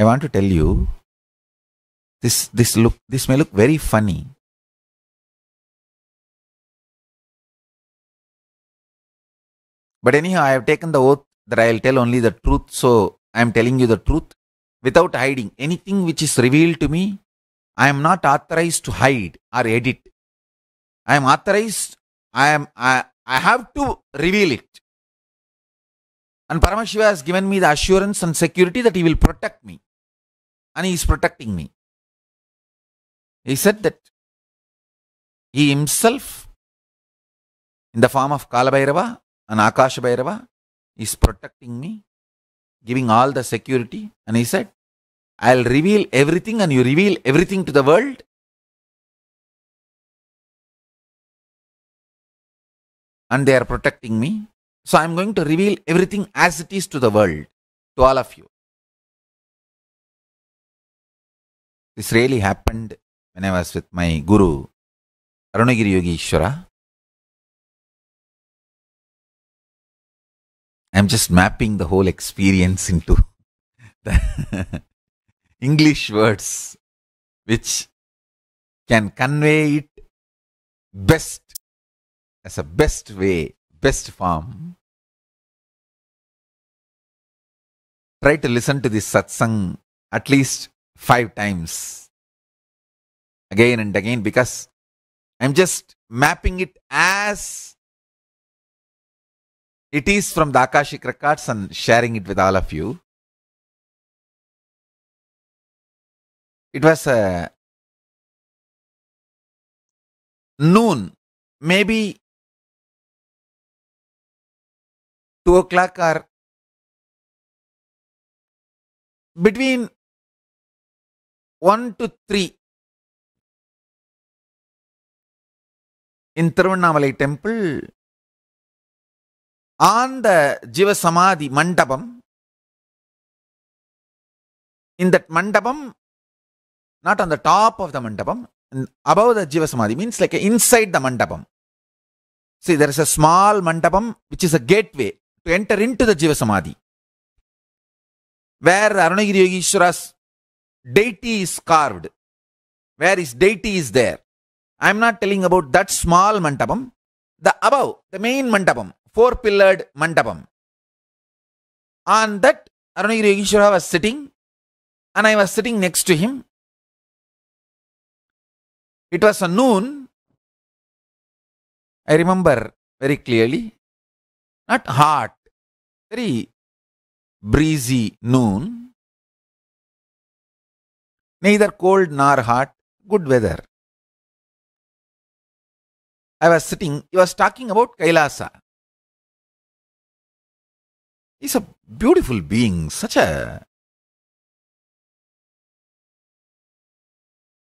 I want to tell you this this look this may look very funny but anyhow i have taken the oath that i'll tell only the truth so i'm telling you the truth without hiding anything which is revealed to me i am not authorized to hide or edit i am authorized i am i, I have to reveal it and Paramashiva has given me the assurance and security that he will protect me and he is protecting me. He said that he himself, in the form of Kalabhairava and Akashabhairava, is protecting me, giving all the security. And he said, I'll reveal everything and you reveal everything to the world. And they are protecting me. So I'm going to reveal everything as it is to the world, to all of you. This really happened when I was with my guru, Arunagiri Yogi Ishwara. I'm just mapping the whole experience into the English words which can convey it best as a best way, best form. Try to listen to this satsang at least five times again and again because I'm just mapping it as it is from the Akashic records and sharing it with all of you. It was a noon, maybe 2 o'clock or between 1 to 3 in Thiruvannamalai temple on the Jiva Samadhi Mandapam. In that Mandapam, not on the top of the Mandapam, above the Jiva Samadhi means like inside the Mandapam. See, there is a small Mandapam which is a gateway to enter into the Jiva Samadhi. Where Arunagiri Yogishwaras deity is carved, where his deity is there. I am not telling about that small mandapam. The above, the main mandapam, four pillared mandapam. On that, Arunagiri Yogeshwara was sitting, and I was sitting next to him. It was a noon. I remember very clearly, not hot, very breezy noon neither cold nor hot, good weather. I was sitting, he was talking about Kailasa. He's a beautiful being, such a.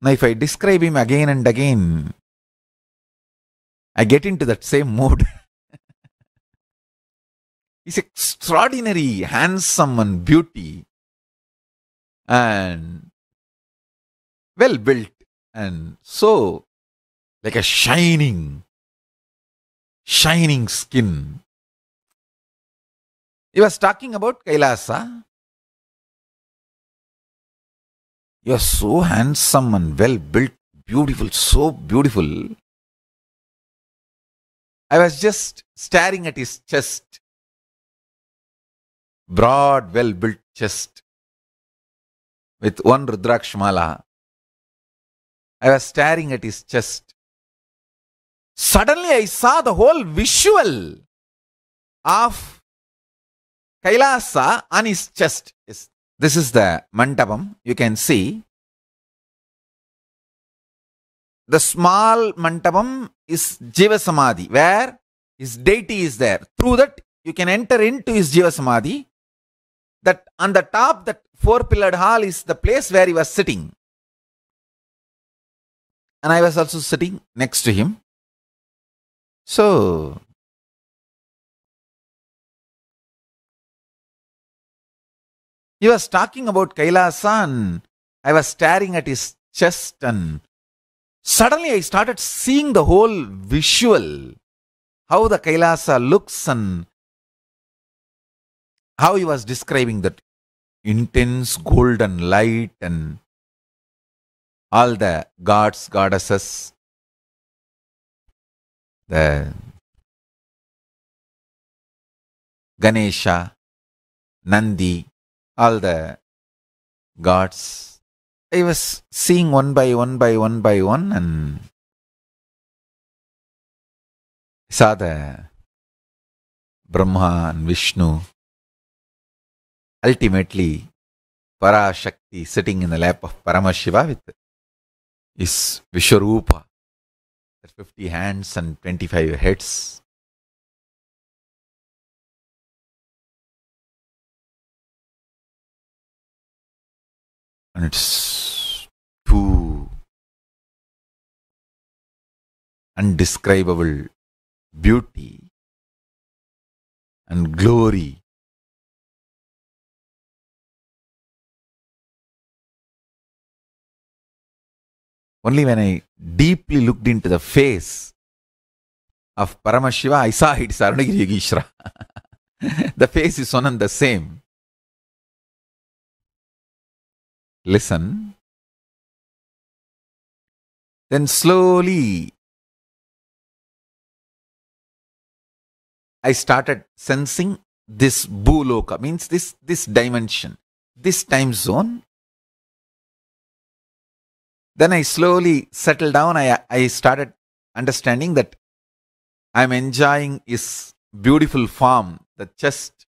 Now, if I describe him again and again, I get into that same mood. He's extraordinary, handsome, and beauty. And well built and so like a shining, shining skin. He was talking about Kailasa. You are so handsome and well built, beautiful, so beautiful. I was just staring at his chest. Broad, well built chest with one mala. I was staring at his chest. Suddenly I saw the whole visual of Kailasa on his chest. This is the mandapam. You can see the small mandapam is Jiva Samadhi, where his deity is there. Through that, you can enter into his Jiva Samadhi. That on the top, that four pillared hall is the place where he was sitting and I was also sitting next to him. So, he was talking about Kailasa and I was staring at his chest and suddenly I started seeing the whole visual, how the Kailasa looks and how he was describing that intense golden light and all the gods, goddesses, the Ganesha, Nandi, all the gods. I was seeing one by one by one by one and saw the Brahma and Vishnu. Ultimately, Parashakti sitting in the lap of Paramashiva with is Vishwarupa. 50 hands and 25 heads. And it's too undescribable beauty and glory Only when I deeply looked into the face of Paramashiva, I saw it is Arunagiri the face is one and the same. Listen. Then slowly I started sensing this bhuloka, means this, this dimension, this time zone then I slowly settled down. I, I started understanding that I'm enjoying his beautiful form, the chest,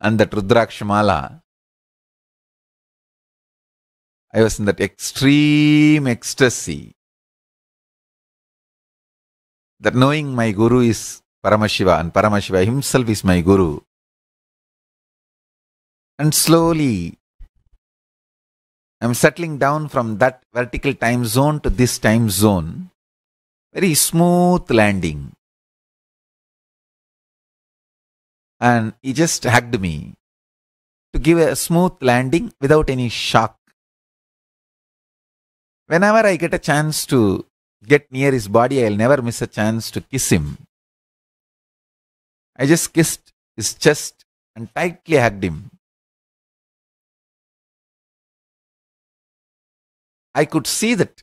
and that Rudrakshamala. I was in that extreme ecstasy that knowing my Guru is Paramashiva and Paramashiva himself is my Guru and slowly, I'm settling down from that vertical time zone to this time zone. Very smooth landing. And he just hugged me to give a smooth landing without any shock. Whenever I get a chance to get near his body, I'll never miss a chance to kiss him. I just kissed his chest and tightly hugged him. I could see that.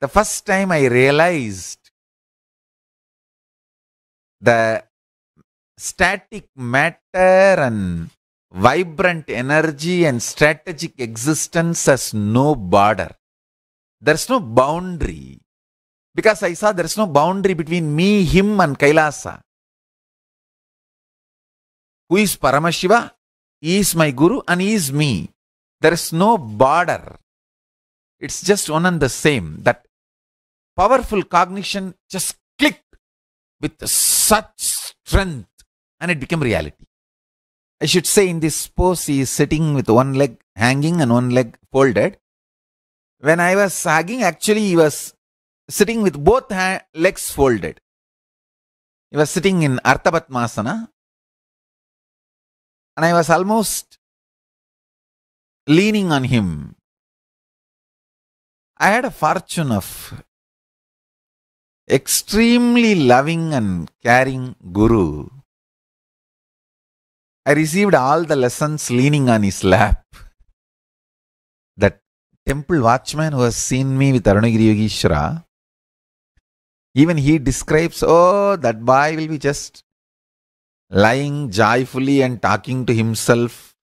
The first time I realized the static matter and vibrant energy and strategic existence has no border. There's no boundary. Because I saw there's no boundary between me, him, and Kailasa. Who is Paramashiva? He is my Guru and he is me. There is no border. It's just one and the same. That powerful cognition just clicked with such strength and it became reality. I should say in this pose, he is sitting with one leg hanging and one leg folded. When I was sagging, actually, he was sitting with both ha- legs folded. He was sitting in arthapadmasana And I was almost leaning on him I had a fortune of extremely loving and caring guru. I received all the lessons leaning on his lap. That temple watchman who has seen me with Arunagiri Yogeshwara, even he describes, oh, that boy will be just lying joyfully and talking to himself.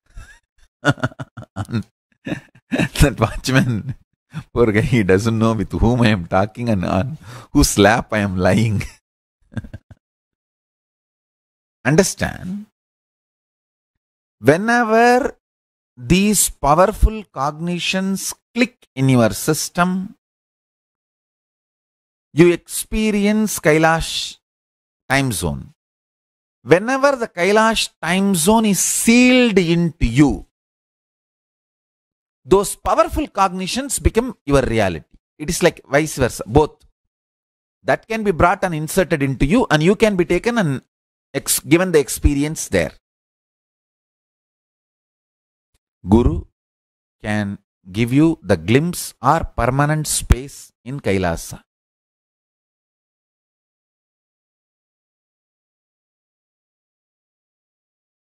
that watchman Poor guy, he doesn't know with whom I am talking and on whose lap I am lying. Understand? Whenever these powerful cognitions click in your system, you experience Kailash time zone. Whenever the Kailash time zone is sealed into you, those powerful cognitions become your reality. It is like vice versa, both. That can be brought and inserted into you, and you can be taken and given the experience there. Guru can give you the glimpse or permanent space in Kailasa.